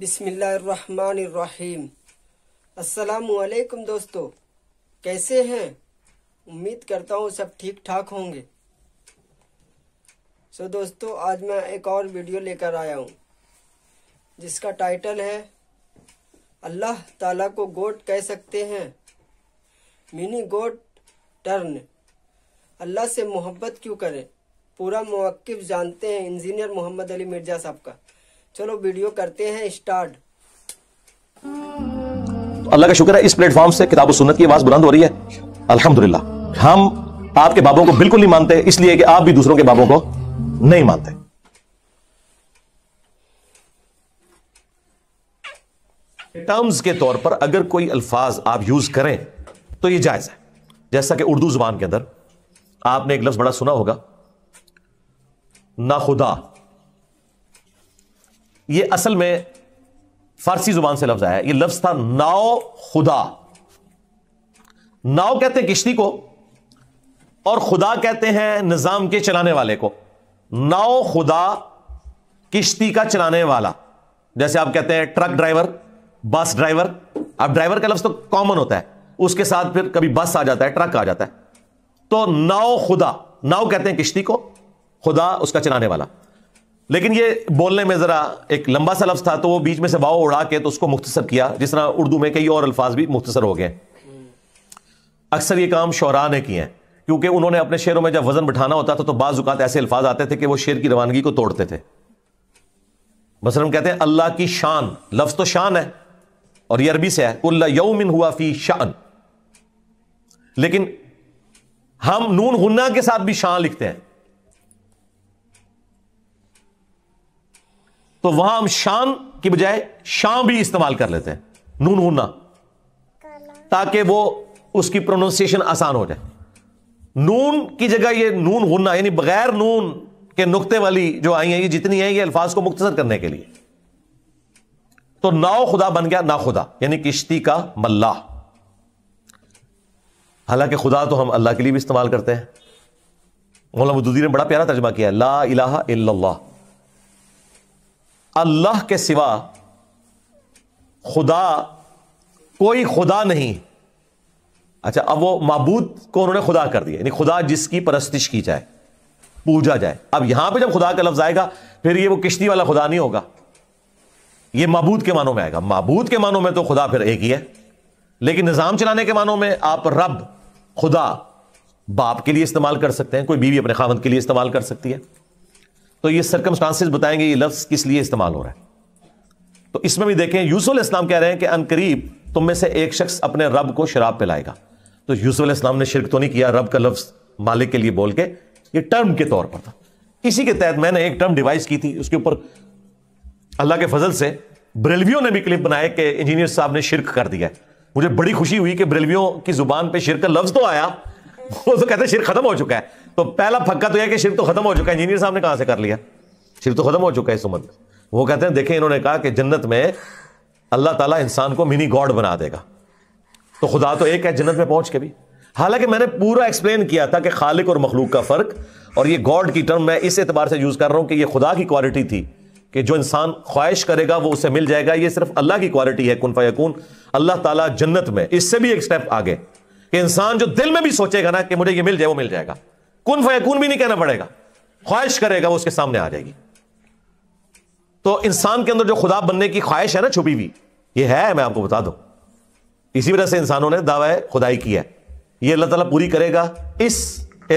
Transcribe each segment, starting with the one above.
बिसमीम असलकुम दोस्तों कैसे हैं उम्मीद करता हूँ सब ठीक ठाक होंगे सो so, दोस्तों आज मैं एक और वीडियो लेकर आया हूँ जिसका टाइटल है अल्लाह ताला को गोट कह सकते हैं मिनी गोट टर्न अल्लाह से मोहब्बत क्यों करें पूरा मौक़ जानते हैं इंजीनियर मोहम्मद अली मिर्जा साहब का चलो वीडियो करते हैं स्टार्ट तो अल्लाह का शुक्र है इस प्लेटफॉर्म से किताब सुन्नत की आवाज बुलंद हो रही है अल्हम्दुलिल्लाह हम आपके बाबों को बिल्कुल नहीं मानते इसलिए कि आप भी दूसरों के बाबों को नहीं मानते टर्म्स के तौर पर अगर कोई अल्फाज आप यूज करें तो ये जायज है जैसा कि उर्दू जुबान के अंदर आपने एक लफ्ज बड़ा सुना होगा ना खुदा ये असल में फारसी जुबान से लफ्ज आया है ये लफ्ज था नाव खुदा नाव कहते हैं किश्ती को और खुदा कहते हैं निजाम के चलाने वाले को नाव खुदा किश्ती का चलाने वाला जैसे आप कहते हैं ट्रक ड्राइवर बस ड्राइवर अब ड्राइवर का लफ्ज तो कॉमन होता है उसके साथ फिर कभी बस आ जाता है ट्रक आ जाता है तो नाव खुदा नाव कहते हैं किश्ती को खुदा उसका चलाने वाला लेकिन ये बोलने में ज़रा एक लंबा सा लफ्ज़ था तो वो बीच में से वाओ उड़ा के तो उसको मुख्तसर किया जिस तरह उर्दू में कई और अल्फाज भी मुख्तसर हो गए अक्सर ये काम शौरा ने किए हैं क्योंकि उन्होंने अपने शेरों में जब वज़न बिठाना होता था तो बाज़ात ऐसे अल्फाज आते थे कि वो शेर की रवानगी को तोड़ते थे मसलन कहते हैं अल्लाह की शान लफ्ज़ तो शान है और ये अरबी से है उल्ला यौमिन हुआ फ़ी शान लेकिन हम नून हुन्ना के साथ भी शान लिखते हैं तो वहां हम शान की बजाय शाम भी इस्तेमाल कर लेते हैं नून हुना ताकि वो उसकी प्रोनाउंसिएशन आसान हो जाए नून की जगह ये नून होना यानी बगैर नून के नुकते वाली जो आई है ये जितनी है ये अल्फाज को मुख्तर करने के लिए तो नाव खुदा बन गया ना खुदा यानी किश्ती का मल्ला हालांकि खुदा तो हम अल्लाह के लिए भी इस्तेमाल करते हैं मौलाना वदूदी ने बड़ा प्यारा तर्जमा किया ला इलाहा इल्लल्लाह अल्लाह के सिवा खुदा कोई खुदा नहीं अच्छा अब वो मबूद को उन्होंने खुदा कर दिया यानी खुदा जिसकी परस्तिश की जाए पूजा जाए अब यहां पे जब खुदा का लफ्ज आएगा फिर ये वो किश्ती वाला खुदा नहीं होगा ये मबूद के मानों में आएगा मबूद के मानों में तो खुदा फिर एक ही है लेकिन निज़ाम चलाने के मानों में आप रब खुदा बाप के लिए इस्तेमाल कर सकते हैं कोई बीवी अपने खामद के लिए इस्तेमाल कर सकती है तो ये सरकमस्टांसिस बताएंगे ये लफ्ज़ किस लिए इस्तेमाल हो रहा है तो इसमें भी देखें यूसुफ इस्लाम कह रहे हैं कि अनकरीब तुम में से एक शख्स अपने रब को शराब लाएगा तो यूसुफ इस्लाम ने शिरक तो नहीं किया रब का लफ्ज़ मालिक के लिए बोल के ये टर्म के तौर पर था इसी के तहत मैंने एक टर्म डिवाइस की थी उसके ऊपर अल्लाह के फजल से ब्रेलवियों ने भी क्लिप बनाया कि इंजीनियर साहब ने शिरक कर दिया मुझे बड़ी खुशी हुई कि ब्रेलवियों की जुबान पर शिरक का लफ्ज़ तो आया वो तो कहते हैं शिर खत्म हो चुका है तो पहला फक्का तो यह कि शिर तो खत्म हो चुका है इंजीनियर साहब ने कहां से कर लिया शिर तो खत्म हो चुका है इस उम्र में वो कहते हैं देखें इन्होंने कहा कि जन्नत में अल्लाह ताला इंसान को मिनी गॉड बना देगा तो खुदा तो एक है जन्नत में पहुंच के भी हालांकि मैंने पूरा एक्सप्लेन किया था कि खालिक और मखलूक का फर्क और ये गॉड की टर्म मैं इस एतबार से यूज कर रहा हूं कि ये खुदा की क्वालिटी थी कि जो इंसान ख्वाहिश करेगा वो उसे मिल जाएगा ये सिर्फ अल्लाह की क्वालिटी है कुन यकून अल्लाह ताला जन्नत में इससे भी एक स्टेप आगे कि इंसान जो दिल में भी सोचेगा ना कि मुझे ये मिल जाए वो मिल जाएगा कुन फयकून भी नहीं कहना पड़ेगा ख्वाहिश करेगा वो उसके सामने आ जाएगी तो इंसान के अंदर जो खुदा बनने की ख्वाहिश है ना छुपी हुई ये है मैं आपको बता दू इसी वजह से इंसानों ने दावा खुदाई की है ये अल्लाह ताला पूरी करेगा इस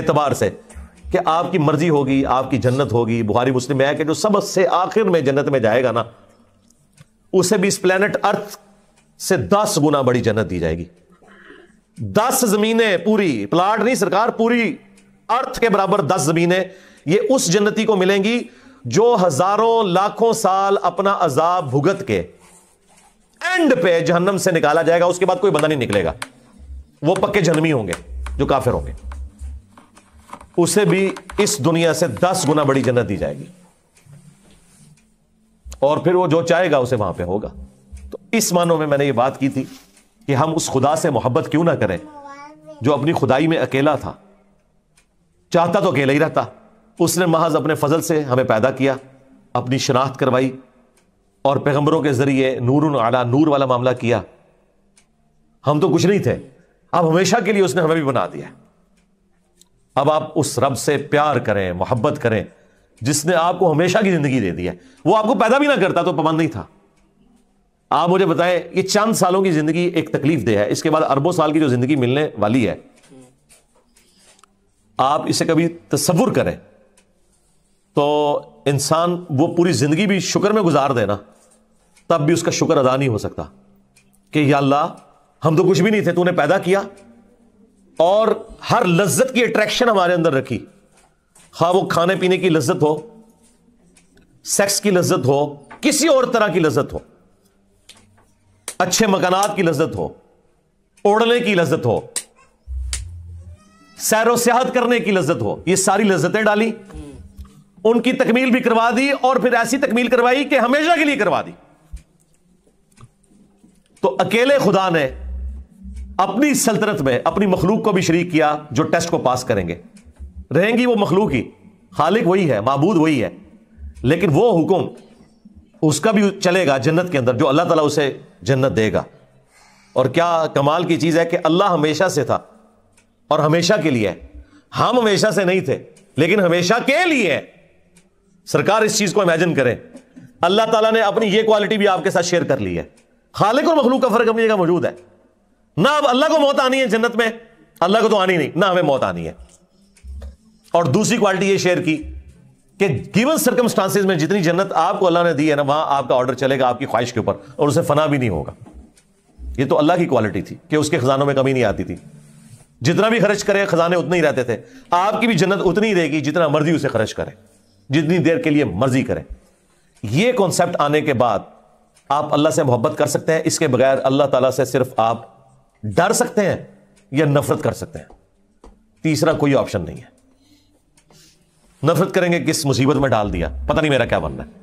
एतबार से कि आपकी मर्जी होगी आपकी जन्नत होगी बुहारी मुस्लिम है कि जो सबसे आखिर में जन्नत में जाएगा ना उसे भी इस प्लेनेट अर्थ से दस गुना बड़ी जन्नत दी जाएगी दस जमीनें पूरी प्लाट नहीं सरकार पूरी अर्थ के बराबर दस जमीनें ये उस जन्नती को मिलेंगी जो हजारों लाखों साल अपना अजाब भुगत के एंड पे जहन्नम से निकाला जाएगा उसके बाद कोई बंदा नहीं निकलेगा वो पक्के जन्मी होंगे जो काफिर होंगे उसे भी इस दुनिया से दस गुना बड़ी जन्नत दी जाएगी और फिर वो जो चाहेगा उसे वहां पे होगा तो इस मानों में मैंने ये बात की थी कि हम उस खुदा से मोहब्बत क्यों ना करें जो अपनी खुदाई में अकेला था चाहता तो अकेला ही रहता उसने महज अपने फजल से हमें पैदा किया अपनी शनाख्त करवाई और पैगम्बरों के ज़रिए नूर आला नूर वाला मामला किया हम तो कुछ नहीं थे अब हमेशा के लिए उसने हमें भी बना दिया अब आप उस रब से प्यार करें मोहब्बत करें जिसने आपको हमेशा की ज़िंदगी दे दी है वो आपको पैदा भी ना करता तो पबंद नहीं था आप मुझे बताएं ये चंद सालों की ज़िंदगी एक तकलीफ दे है इसके बाद अरबों साल की जो ज़िंदगी मिलने वाली है आप इसे कभी तस्वुर करें तो इंसान वो पूरी ज़िंदगी भी शुक्र में गुजार देना तब भी उसका शुक्र अदा नहीं हो सकता कि या अल्लाह हम तो कुछ भी नहीं थे तूने पैदा किया और हर लज्जत की अट्रैक्शन हमारे अंदर रखी हाँ वो खाने पीने की लज्जत हो सेक्स की लज्जत हो किसी और तरह की लज्जत हो अच्छे मकानात की लज्जत हो ओढ़ने की लज्जत हो सैरो सियाहत करने की लज्जत हो ये सारी लज्जतें डाली उनकी तकमील भी करवा दी और फिर ऐसी तकमील करवाई कि हमेशा के लिए करवा दी तो अकेले खुदा ने अपनी सल्तनत में अपनी मखलूक को भी शरीक किया जो टेस्ट को पास करेंगे रहेंगी वो मखलूक ही खालिक वही है मबूद वही है लेकिन वो हुक्म उसका भी चलेगा जन्नत के अंदर जो अल्लाह ताला उसे जन्नत देगा और क्या कमाल की चीज़ है कि अल्लाह हमेशा से था और हमेशा के लिए हम हमेशा से नहीं थे लेकिन हमेशा के लिए सरकार इस चीज को इमेजिन करें अल्लाह ताला ने अपनी ये क्वालिटी भी आपके साथ शेयर कर ली है खालिक और मखलूक का फर्क अपनी जगह मौजूद है ना अब अल्लाह को मौत आनी है जन्नत में अल्लाह को तो आनी नहीं ना हमें मौत आनी है और दूसरी क्वालिटी ये शेयर की कि गिवन सर्कमस्टांसिस में जितनी जन्नत आपको अल्लाह ने दी है ना वहां आपका ऑर्डर चलेगा आपकी ख्वाहिश के ऊपर और उसे फना भी नहीं होगा ये तो अल्लाह की क्वालिटी थी कि उसके खजानों में कमी नहीं आती थी जितना भी खर्च करें खजाने उतने ही रहते थे आपकी भी जन्नत उतनी ही रहेगी जितना मर्जी उसे खर्च करें जितनी देर के लिए मर्जी करें यह कॉन्सेप्ट आने के बाद आप अल्लाह से मोहब्बत कर सकते हैं इसके बगैर अल्लाह ताला से सिर्फ आप डर सकते हैं या नफरत कर सकते हैं तीसरा कोई ऑप्शन नहीं है नफरत करेंगे किस मुसीबत में डाल दिया पता नहीं मेरा क्या बनना है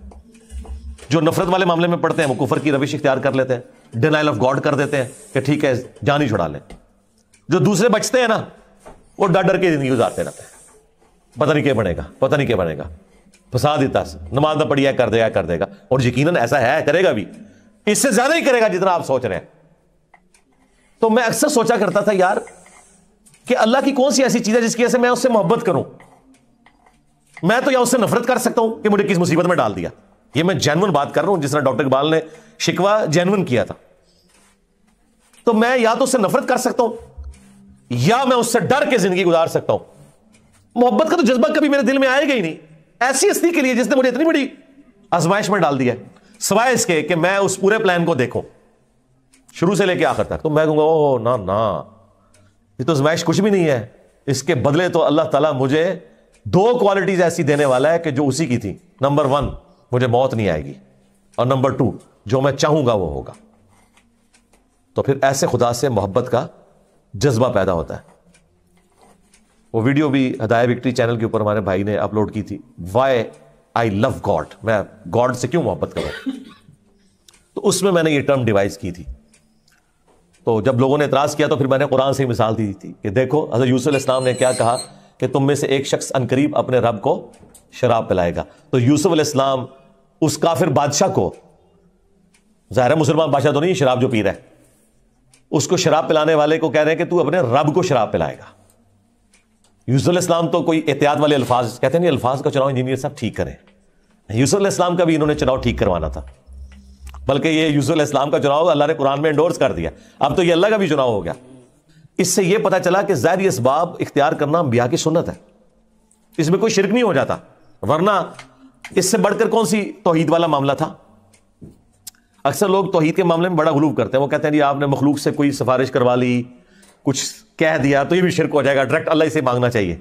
जो नफरत वाले मामले में पढ़ते हैं वो कुफर की रविश इख्तियार कर लेते हैं डिनाइल ऑफ गॉड कर देते हैं कि ठीक है जान ही छुड़ा लें जो दूसरे बचते हैं ना वो डर डर के जिंदगी गुजारते रहते हैं पता नहीं क्या बनेगा पता नहीं क्या बनेगा फंसा देता नमाज ना पढ़िया कर देगा कर देगा और यकीन ऐसा है करेगा भी इससे ज्यादा ही करेगा जितना आप सोच रहे हैं तो मैं अक्सर सोचा करता था यार कि अल्लाह की कौन सी ऐसी चीज है जिसकी वजह से मैं उससे मोहब्बत करूं मैं तो या उससे नफरत कर सकता हूं कि मुझे किस मुसीबत में डाल दिया ये मैं जैनवन बात कर रहा हूं जिस तरह डॉक्टर इकबाल ने शिकवा जैनवन किया था तो मैं या तो उससे नफरत कर सकता हूं या मैं उससे डर के जिंदगी गुजार सकता हूं मोहब्बत का तो जज्बा कभी मेरे दिल में आएगा ही नहीं ऐसी हस्ती के लिए जिसने मुझे इतनी बड़ी आजमाइश में डाल दिया है सवाए इसके कि मैं उस पूरे प्लान को देखूं शुरू से लेके आखिर तक तो मैं कहूंगा ओह ना ना ये तो आजमाइश कुछ भी नहीं है इसके बदले तो अल्लाह ताला मुझे दो क्वालिटीज ऐसी देने वाला है कि जो उसी की थी नंबर वन मुझे मौत नहीं आएगी और नंबर टू जो मैं चाहूंगा वो होगा तो फिर ऐसे खुदा से मोहब्बत का जज्बा पैदा होता है वो वीडियो भी हदाय विक्ट्री चैनल के ऊपर हमारे भाई ने अपलोड की थी वाई आई लव गॉड मैं गॉड से क्यों मोहब्बत करूं तो उसमें मैंने ये टर्म डिवाइस की थी तो जब लोगों ने इतराज किया तो फिर मैंने कुरान से मिसाल दी थी कि देखो हजरत यूसुफ इस्लाम ने क्या कहा कि तुम में से एक शख्स अनकरीब अपने रब को शराब पिलाएगा तो यूसुफ इस्लाम उस काफिर बादशाह को ज़ाहिर मुसलमान बादशाह तो नहीं शराब जो पी रहा है उसको शराब पिलाने वाले को कह रहे हैं कि तू अपने रब को शराब पिलाएगा यूसुल इस्लाम तो कोई एहतियात वाले अल्फाज कहते हैं नहीं अल्फाज का चुनाव इंजीनियर साहब ठीक करें यूसुल इस्लाम का भी इन्होंने चुनाव ठीक करवाना था बल्कि ये यूसुल इस्लाम का चुनाव अल्लाह ने कुरान में इंडोर्स कर दिया अब तो ये अल्लाह का भी चुनाव हो गया इससे यह पता चला कि जहर इस इसबाब इख्तियार करना ब्याह की सुनत है इसमें कोई शिरक नहीं हो जाता वरना इससे बढ़कर कौन सी तोहहीद वाला मामला था अक्सर लोग तोहहीद के मामले में बड़ा गलूब करते हैं वो कहते हैं जी आपने मखलूक से कोई सिफारिश करवा ली कुछ कह दिया तो ये भी शिरक हो जाएगा डायरेक्ट अल्लाह से मांगना चाहिए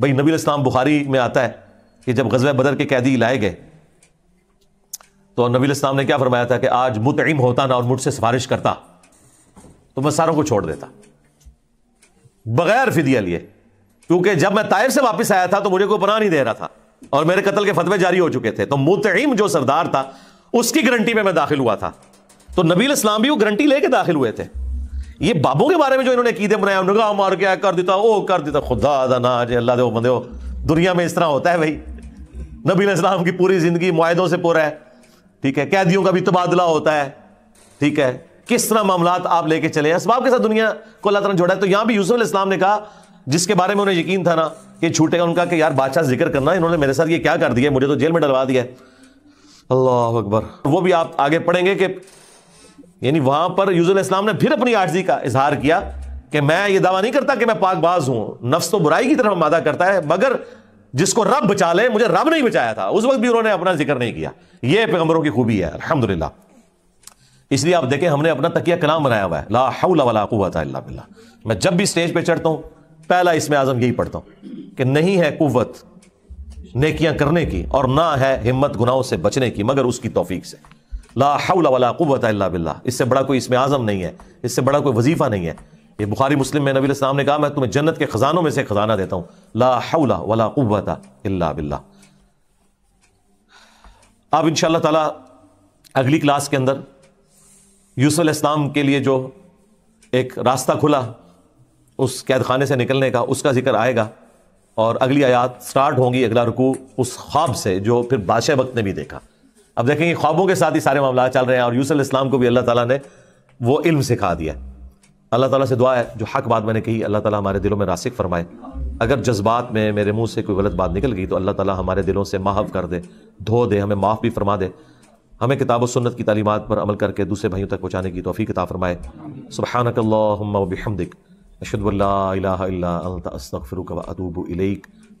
भाई नबी इस्लाम बुखारी में आता है कि जब गजब बदर के कैदी लाए गए तो नबी इस्लाम ने क्या फरमाया था कि आज मुतम होता ना और मुझसे सिफारिश करता तो मैं सारों को छोड़ देता बगैर फिदिया लिए क्योंकि जब मैं तायर से वापस आया था तो मुझे कोई पना नहीं दे रहा था और मेरे कत्ल के फतवे जारी हो चुके थे तो मुतम जो सरदार था उसकी गारंटी में मैं दाखिल हुआ था तो नबील इस्लाम भी वो गारंटी लेके दाखिल हुए थे ये बाबों के बारे में जो इन्होंने कीदे बनाया उन्होंने कहा मार क्या कर देता ओ कर देता खुदा दाना जे अल्लाह दो बंदे हो दुनिया में इस तरह होता है भाई नबील इस्लाम की पूरी जिंदगी माहदों से पूरा है ठीक है कैदियों का भी तबादला होता है ठीक है किस तरह मामला आप लेके चले हैं इसबाब के साथ दुनिया को अल्लाह तरह जोड़ा है तो यहां भी यूसुफ इस्लाम ने कहा जिसके बारे में उन्हें यकीन था ना कि छूटेगा उनका कि यार बादशाह जिक्र करना इन्होंने मेरे साथ ये क्या कर दिया मुझे तो जेल में डलवा दिया अल्लाह अकबर वो भी आप आगे पढ़ेंगे कि यानी वहां पर यूजुल इस्लाम ने फिर अपनी आर्जी का इजहार किया कि मैं ये दावा नहीं करता कि मैं पाकबाज हूं नफ्स तो बुराई की तरफ मादा करता है मगर जिसको रब बचा ले मुझे रब नहीं बचाया था उस वक्त भी उन्होंने अपना जिक्र नहीं किया यह पैगम्बरों की खूबी है अलहमदुल्ला इसलिए आप देखें हमने अपना तकिया कलाम बनाया हुआ है लाला मैं जब भी स्टेज पर चढ़ता हूं पहला इसमें आजम यही पढ़ता हूं कि नहीं है कुत नेकियां करने की और ना है हिम्मत गुनाहों से बचने की मगर उसकी तोफीक से ला हौला वला बिल्ला इससे बड़ा कोई इसमें आज़म नहीं है इससे बड़ा कोई वजीफ़ा नहीं है ये बुखारी मुस्लिम में नबी इस्लाम ने कहा मैं तुम्हें जन्नत के ख़जानों में से ख़जाना देता हूं ला हौला वला कुवत बिल्ला अब इनशा ताला अगली क्लास के अंदर यूसुफ इस्लाम के लिए जो एक रास्ता खुला उस कैद खाने से निकलने का उसका जिक्र आएगा और अगली आयात स्टार्ट होंगी अगला रुकू उस ख्वाब से जो फिर बादशाह वक्त ने भी देखा अब देखेंगे ख्वाबों के साथ ही सारे मामला चल रहे हैं और यूसल इस्लाम को भी अल्लाह ताला ने वो इल्म सिखा दिया अल्लाह ताला से दुआ है जो हक बात मैंने कही अल्लाह ताला हमारे दिलों में रासिक फरमाए अगर जज्बात में मेरे मुंह से कोई गलत बात निकल गई तो अल्लाह ताला हमारे दिलों से माफ़ कर दे धो दे हमें माफ़ भी फरमा दे हमें किताब व सुन्नत की तलीमत पर अमल करके दूसरे भाइयों तक पहुँचाने की तोफ़ी किताब फरमाए सुबहानकल्ला बिहमदिक नशदल्लातूब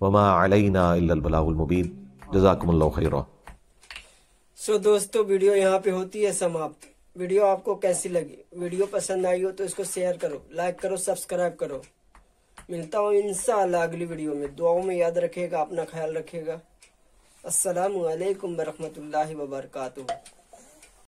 वमा अलाबलामबीन जजाकमल खैर सो दोस्तों वीडियो यहाँ पे होती है समाप्त वीडियो आपको कैसी लगी वीडियो पसंद आई हो तो इसको शेयर करो लाइक करो सब्सक्राइब करो मिलता हूँ इंशाल्लाह अगली वीडियो में दुआओं में याद रखेगा अपना ख्याल रखेगा असलकम वरहमल वबरकू